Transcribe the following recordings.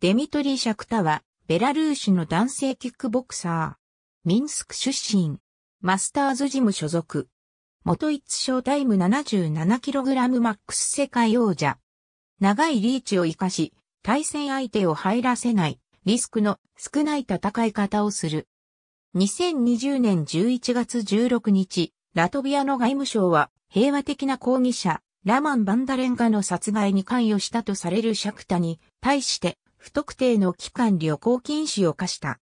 デミトリ・ー・シャクタは、ベラルーシの男性キックボクサー。ミンスク出身。マスターズジム所属。元一賞タイム 77kg マックス世界王者。長いリーチを活かし、対戦相手を入らせない、リスクの少ない戦い方をする。2020年11月16日、ラトビアの外務省は、平和的な抗議者、ラマン・バンダレンガの殺害に関与したとされるシャクタに、対して、不特定の期間旅行禁止を課した。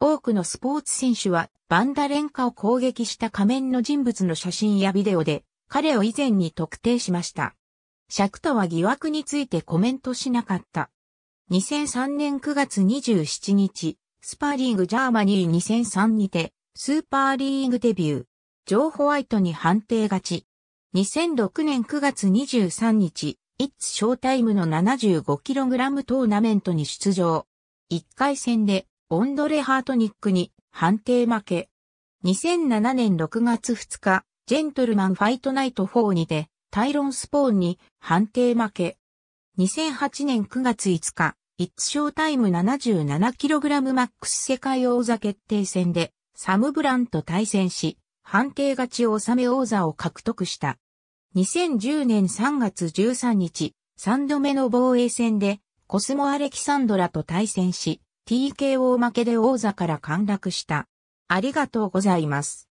多くのスポーツ選手はバンダレンカを攻撃した仮面の人物の写真やビデオで彼を以前に特定しました。尺とは疑惑についてコメントしなかった。2003年9月27日、スパーリーグジャーマニー2003にて、スーパーリーグデビュー、ジョー・ホワイトに判定勝ち。2006年9月23日、イッツショータイムの 75kg トーナメントに出場。1回戦で、オンドレ・ハートニックに判定負け。2007年6月2日、ジェントルマンファイトナイト4にて、タイロン・スポーンに判定負け。2008年9月5日、イッツショータイム 77kg マックス世界王座決定戦で、サム・ブランと対戦し、判定勝ちを収め王座を獲得した。2010年3月13日、3度目の防衛戦で、コスモ・アレキサンドラと対戦し、TKO 負けで王座から陥落した。ありがとうございます。